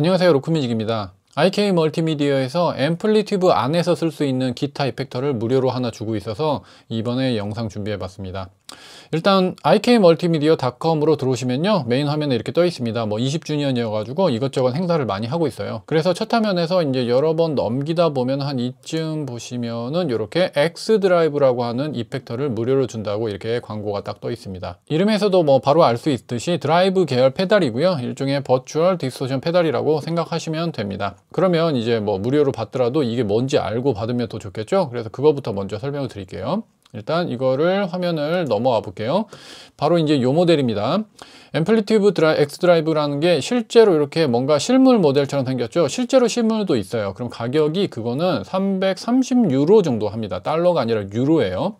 안녕하세요 로크뮤직입니다 IK 멀티미디어에서 앰플리튜브 안에서 쓸 수 있는 기타 이펙터를 무료로 하나 주고 있어서 이번에 영상 준비해 봤습니다 일단 ikmultimedia.com으로 들어오시면요 메인 화면에 이렇게 떠 있습니다 뭐 20주년이어가지고 이것저것 행사를 많이 하고 있어요 그래서 첫 화면에서 이제 여러 번 넘기다 보면 한 이쯤 보시면은 이렇게 X 드라이브라고 하는 이펙터를 무료로 준다고 이렇게 광고가 딱 떠 있습니다 이름에서도 뭐 바로 알 수 있듯이 드라이브 계열 페달이고요 일종의 버추얼 디스토션 페달이라고 생각하시면 됩니다 그러면 이제 뭐 무료로 받더라도 이게 뭔지 알고 받으면 더 좋겠죠 그래서 그거부터 먼저 설명을 드릴게요 일단 이거를 화면을 넘어와 볼게요. 바로 이제 요 모델입니다. 앰플리튜브 드라, X 드라이브라는 게 실제로 이렇게 뭔가 실물 모델처럼 생겼죠. 실제로 실물도 있어요. 그럼 가격이 그거는 330유로 정도 합니다. 달러가 아니라 유로예요.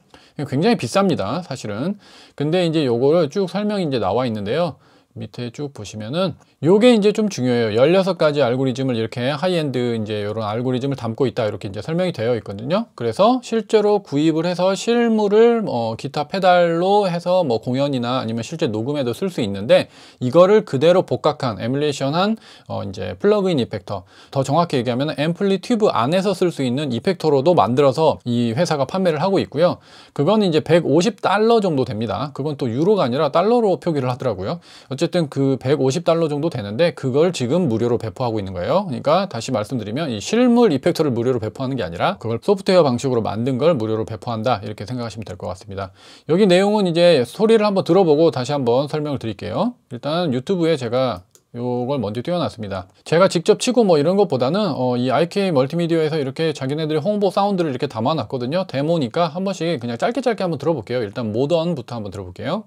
굉장히 비쌉니다. 사실은. 근데 이제 요거를 쭉 설명이 이제 나와 있는데요. 밑에 쭉 보시면은 요게 이제 좀 중요해요. 16가지 알고리즘을 이렇게 하이엔드 이제 요런 알고리즘을 담고 있다 이렇게 이제 설명이 되어 있거든요. 그래서 실제로 구입을 해서 실물을 어, 기타 페달로 해서 뭐 공연이나 아니면 실제 녹음에도 쓸 수 있는데 이거를 그대로 복각한 에뮬레이션한 어, 이제 플러그인 이펙터 더 정확히 얘기하면 앰플리튜브 안에서 쓸 수 있는 이펙터로도 만들어서 이 회사가 판매를 하고 있고요. 그건 이제 150달러 정도 됩니다. 그건 또 유로가 아니라 달러로 표기를 하더라고요. 어쨌든 그 150달러 정도 되는데 그걸 지금 무료로 배포하고 있는 거예요. 그러니까 다시 말씀드리면 이 실물 이펙터를 무료로 배포하는 게 아니라 그걸 소프트웨어 방식으로 만든 걸 무료로 배포한다 이렇게 생각하시면 될 것 같습니다. 여기 내용은 이제 소리를 한번 들어보고 다시 한번 설명을 드릴게요. 일단 유튜브에 제가 요걸 먼저 띄워놨습니다 제가 직접 치고 뭐 이런 것보다는 어, 이 IK 멀티미디어에서 이렇게 자기네들이 홍보 사운드를 이렇게 담아놨거든요 데모니까 한 번씩 그냥 짧게 짧게 한번 들어볼게요 일단 모던부터 한번 들어볼게요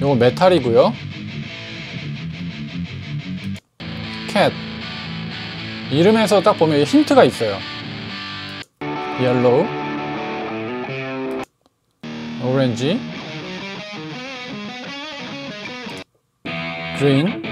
이거 메탈이고요 캣 이름에서 딱 보면 힌트가 있어요 옐로우 오렌지 그린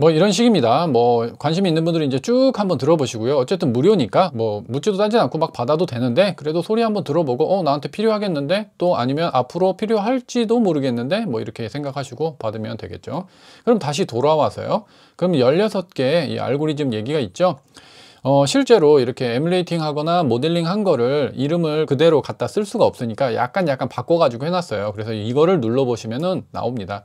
뭐 이런 식입니다. 뭐 관심 있는 분들은 이제 쭉 한번 들어보시고요. 어쨌든 무료니까 뭐 묻지도 따지 않고 막 받아도 되는데 그래도 소리 한번 들어보고 어 나한테 필요하겠는데 또 아니면 앞으로 필요할지도 모르겠는데 뭐 이렇게 생각하시고 받으면 되겠죠. 그럼 다시 돌아와서요. 그럼 16개의 알고리즘 얘기가 있죠. 어, 실제로 이렇게 에뮬레이팅 하거나 모델링 한 거를 이름을 그대로 갖다 쓸 수가 없으니까 약간 약간 바꿔가지고 해놨어요. 그래서 이거를 눌러보시면은 나옵니다.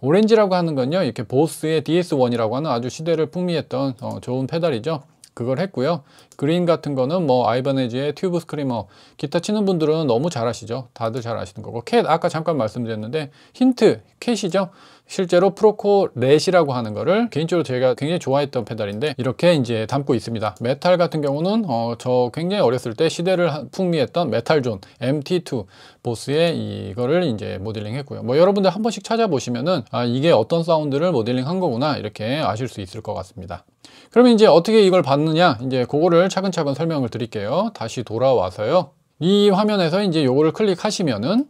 오렌지라고 하는 건요 이렇게 보스의 DS1이라고 하는 아주 시대를 풍미했던 어, 좋은 페달이죠 그걸 했고요 그린 같은 거는 뭐아이버네즈의 튜브 스크리머 기타 치는 분들은 너무 잘 아시죠 다들 잘 아시는 거고 캣 아까 잠깐 말씀드렸는데 힌트 캣이죠 실제로 프로코 렛이라고 하는 거를 개인적으로 제가 굉장히 좋아했던 페달인데 이렇게 이제 담고 있습니다 메탈 같은 경우는 어, 저 굉장히 어렸을 때 시대를 풍미했던 메탈존 MT2 보스의 이거를 이제 모델링 했고요 뭐 여러분들 한 번씩 찾아보시면은 아 이게 어떤 사운드를 모델링 한 거구나 이렇게 아실 수 있을 것 같습니다 그러면 이제 어떻게 이걸 받느냐 이제 그거를 차근차근 설명을 드릴게요 다시 돌아와서요 이 화면에서 이제 요거를 클릭하시면은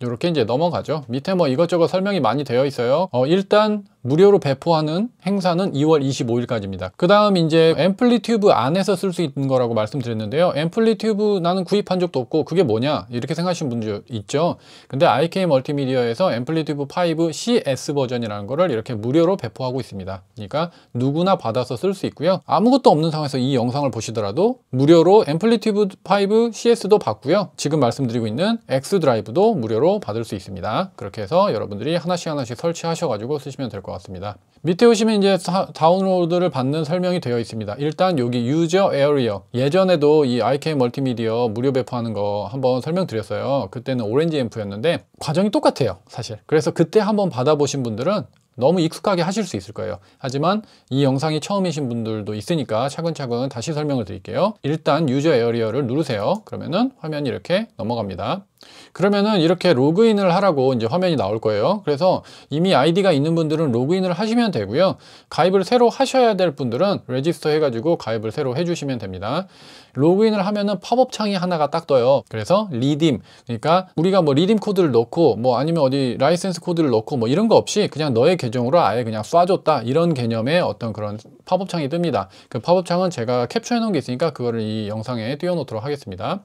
이렇게 이제 넘어가죠 밑에 뭐 이것저것 설명이 많이 되어 있어요 어, 일단 무료로 배포하는 행사는 2월 25일까지입니다 그 다음 이제 앰플리튜브 안에서 쓸 수 있는 거라고 말씀드렸는데요 앰플리튜브 나는 구입한 적도 없고 그게 뭐냐 이렇게 생각하시는 분들 있죠 근데 IK 멀티미디어에서 앰플리튜브 5 CS 버전이라는 거를 이렇게 무료로 배포하고 있습니다 그러니까 누구나 받아서 쓸 수 있고요 아무것도 없는 상황에서 이 영상을 보시더라도 무료로 앰플리튜브 5 CS도 받고요 지금 말씀드리고 있는 X 드라이브도 무료로 무료로 받을 수 있습니다. 그렇게 해서 여러분들이 하나씩 하나씩 설치하셔가지고 쓰시면 될 것 같습니다. 밑에 오시면 이제 다운로드를 받는 설명이 되어 있습니다. 일단 여기 유저 에어리어 예전에도 이 IK 멀티미디어 무료 배포하는 거 한번 설명드렸어요. 그때는 오렌지 앰프였는데 과정이 똑같아요. 사실. 그래서 그때 한번 받아보신 분들은 너무 익숙하게 하실 수 있을 거예요 하지만 이 영상이 처음이신 분들도 있으니까 차근차근 다시 설명을 드릴게요 일단 유저 에어리어를 누르세요 그러면은 화면이 이렇게 넘어갑니다 그러면은 이렇게 로그인을 하라고 이제 화면이 나올 거예요 그래서 이미 아이디가 있는 분들은 로그인을 하시면 되고요 가입을 새로 하셔야 될 분들은 레지스터 해가지고 가입을 새로 해주시면 됩니다 로그인을 하면은 팝업 창이 하나가 딱 떠요 그래서 리딤 그러니까 우리가 뭐 리딤 코드를 넣고 뭐 아니면 어디 라이센스 코드를 넣고 뭐 이런 거 없이 그냥 너의 계정으로 아예 그냥 쏴줬다 이런 개념의 어떤 그런 팝업 창이 뜹니다 그 팝업 창은 제가 캡처해 놓은 게 있으니까 그거를 이 영상에 띄워 놓도록 하겠습니다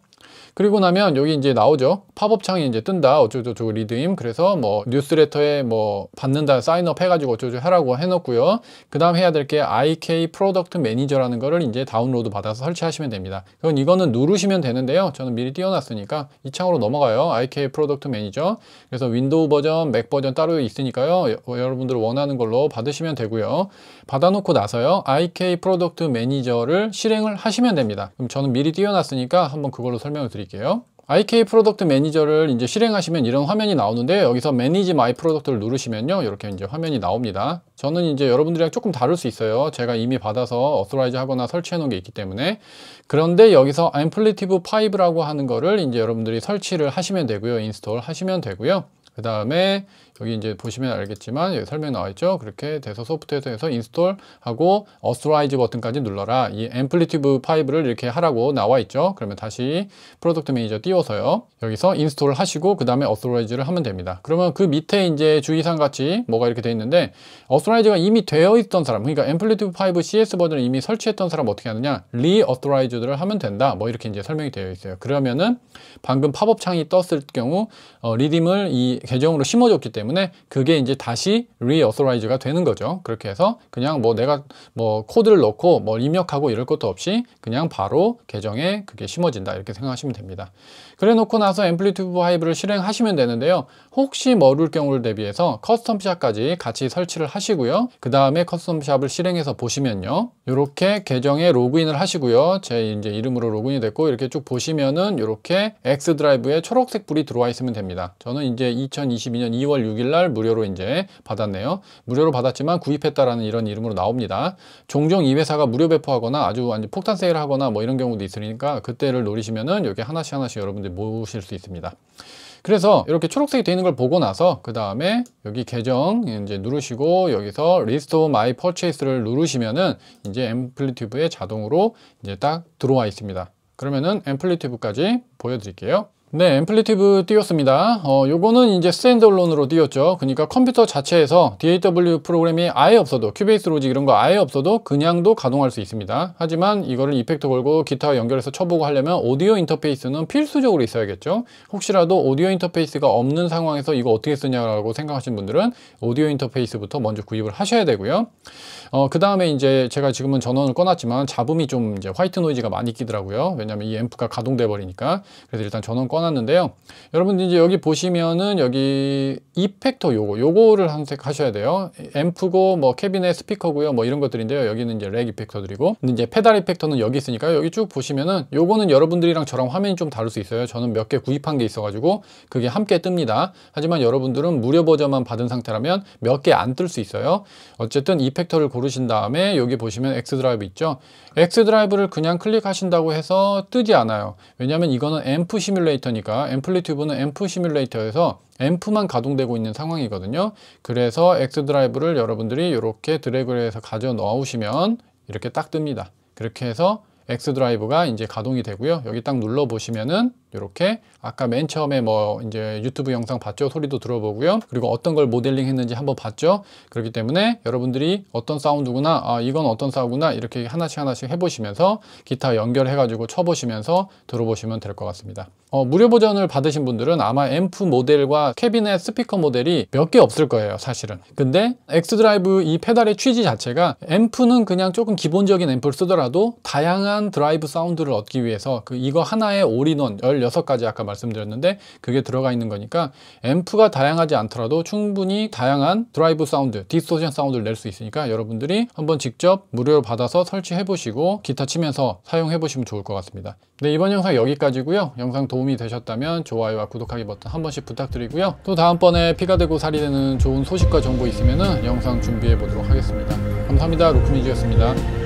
그리고 나면 여기 이제 나오죠. 팝업 창이 이제 뜬다. 어쩌고저쩌고 리드임. 그래서 뭐 뉴스레터에 뭐 받는다 사인업 해가지고 어쩌고저쩌고 하라고 해놓고요. 그 다음 해야 될 게 IK 프로덕트 매니저라는 거를 이제 다운로드 받아서 설치하시면 됩니다. 그건 이거는 누르시면 되는데요. 저는 미리 띄워놨으니까 이 창으로 넘어가요. IK 프로덕트 매니저. 그래서 윈도우 버전, 맥 버전 따로 있으니까요. 어, 여러분들 원하는 걸로 받으시면 되고요. 받아놓고 나서요. IK 프로덕트 매니저를 실행을 하시면 됩니다. 그럼 저는 미리 띄워놨으니까 한번 그걸로 설명 설명을 드릴게요. IK 프로덕트 매니저를 이제 실행하시면 이런 화면이 나오는데 여기서 매니지 마이 프로덕트를 누르시면요. 이렇게 이제 화면이 나옵니다. 저는 이제 여러분들이랑 조금 다를 수 있어요. 제가 이미 받아서 어스라이즈 하거나 설치해 놓은 게 있기 때문에 그런데 여기서 앰플리티브 5라고 하는 거를 이제 여러분들이 설치를 하시면 되고요. 인스톨 하시면 되고요. 그 다음에 여기 이제 보시면 알겠지만 여기 설명이 나와 있죠. 그렇게 돼서 소프트웨어에서 인스톨하고 어스라이즈 버튼까지 눌러라. 이 앰플리티브 5를 이렇게 하라고 나와 있죠. 그러면 다시 프로덕트 매니저 띄워서요. 여기서 인스톨 하시고 그 다음에 어스라이즈를 하면 됩니다. 그러면 그 밑에 이제 주의사항 같이 뭐가 이렇게 돼 있는데 어스라이즈가 이미 되어 있던 사람 그러니까 앰플리티브 5 CS 버전을 이미 설치했던 사람 어떻게 하느냐 리어스라이즈를 하면 된다. 뭐 이렇게 이제 설명이 되어 있어요. 그러면은 방금 팝업 창이 떴을 경우 어, 리딤을 이 계정으로 심어줬기 때문에 때문에 그게 이제 다시 리어소라이즈가 되는 거죠. 그렇게 해서 그냥 뭐 내가 뭐 코드를 넣고 뭐 입력하고 이럴 것도 없이 그냥 바로 계정에 그게 심어진다 이렇게 생각하시면 됩니다. 그래 놓고 나서 앰플리튜브 하이브를 실행하시면 되는데요. 혹시 멀를 경우를 대비해서 커스텀샵까지 같이 설치를 하시고요. 그 다음에 커스텀샵을 실행해서 보시면요. 이렇게 계정에 로그인을 하시고요. 제 이제 이름으로 로그인이 됐고 이렇게 쭉 보시면은 이렇게 X 드라이브에 초록색 불이 들어와 있으면 됩니다. 저는 이제 2022년 2월 6일 날 무료로 이제 받았네요. 무료로 받았지만 구입했다라는 이런 이름으로 나옵니다. 종종 이 회사가 무료 배포하거나 아주 폭탄 세일을 하거나 뭐 이런 경우도 있으니까 그때를 노리시면은 여기 하나씩 하나씩 여러분들 모실 으수 있습니다. 그래서 이렇게 초록색이 되어 있는 걸 보고 나서 그 다음에 여기 계정 이제 누르시고 여기서 리스토 마이 퍼체이스를 누르시면은 이제 앰플리튜브에 자동으로 이제 딱 들어와 있습니다. 그러면은 앰플리튜브까지 보여드릴게요. 네, 앰플리티브 띄웠습니다. 어, 요거는 이제 스탠드얼론으로 띄웠죠. 그러니까 컴퓨터 자체에서 DAW 프로그램이 아예 없어도 큐베이스 로직 이런 거 아예 없어도 그냥도 가동할 수 있습니다. 하지만 이거를 이펙트 걸고 기타와 연결해서 쳐보고 하려면 오디오 인터페이스는 필수적으로 있어야겠죠. 혹시라도 오디오 인터페이스가 없는 상황에서 이거 어떻게 쓰냐라고 생각하신 분들은 오디오 인터페이스부터 먼저 구입을 하셔야 되고요. 어, 그 다음에 이제 제가 지금은 전원을 꺼놨지만 잡음이 좀 이제 화이트 노이즈가 많이 끼더라고요. 왜냐면 이 앰프가 가동돼 버리니까. 그래서 일단 전원 꺼 써놨는데요. 여러분 이제 여기 보시면은 여기 이펙터 요거 요거를 선택하셔야 돼요. 앰프고 뭐 캐비넷 스피커고요. 뭐 이런 것들인데요. 여기는 이제 렉 이펙터들이고 이제 페달 이펙터는 여기 있으니까요. 여기 쭉 보시면은 요거는 여러분들이랑 저랑 화면이 좀 다를 수 있어요. 저는 몇 개 구입한 게 있어가지고 그게 함께 뜹니다. 하지만 여러분들은 무료 버전만 받은 상태라면 몇 개 안 뜰 수 있어요. 어쨌든 이펙터를 고르신 다음에 여기 보시면 X 드라이브 있죠. X 드라이브를 그냥 클릭하신다고 해서 뜨지 않아요. 왜냐하면 이거는 앰프 시뮬레이터 있으니까 앰플리튜브는 앰프 시뮬레이터에서 앰프만 가동되고 있는 상황이거든요 그래서 X 드라이브를 여러분들이 이렇게 드래그를 해서 가져 넣으시면 이렇게 딱 뜹니다 그렇게 해서 X 드라이브가 이제 가동이 되고요 여기 딱 눌러 보시면은 이렇게 아까 맨 처음에 뭐 이제 유튜브 영상 봤죠 소리도 들어보고요 그리고 어떤 걸 모델링 했는지 한번 봤죠 그렇기 때문에 여러분들이 어떤 사운드구나 아 이건 어떤 사운드구나 이렇게 하나씩 하나씩 해보시면서 기타 연결해 가지고 쳐보시면서 들어보시면 될 것 같습니다 어, 무료 버전을 받으신 분들은 아마 앰프 모델과 캐비넷 스피커 모델이 몇 개 없을 거예요 사실은 근데 x 드라이브이 페달의 취지 자체가 앰프는 그냥 조금 기본적인 앰프를 쓰더라도 다양한 드라이브 사운드를 얻기 위해서 그 이거 하나의 올인원 16가지 아까 말씀드렸는데 그게 들어가 있는 거니까 앰프가 다양하지 않더라도 충분히 다양한 드라이브 사운드, 디스토션 사운드를 낼 수 있으니까 여러분들이 한번 직접 무료로 받아서 설치해 보시고 기타 치면서 사용해 보시면 좋을 것 같습니다. 네 이번 영상 여기까지고요. 영상 도움이 되셨다면 좋아요와 구독하기 버튼 한 번씩 부탁드리고요. 또 다음번에 피가 되고 살이 되는 좋은 소식과 정보 있으면 영상 준비해 보도록 하겠습니다. 감사합니다. 루크미즈였습니다.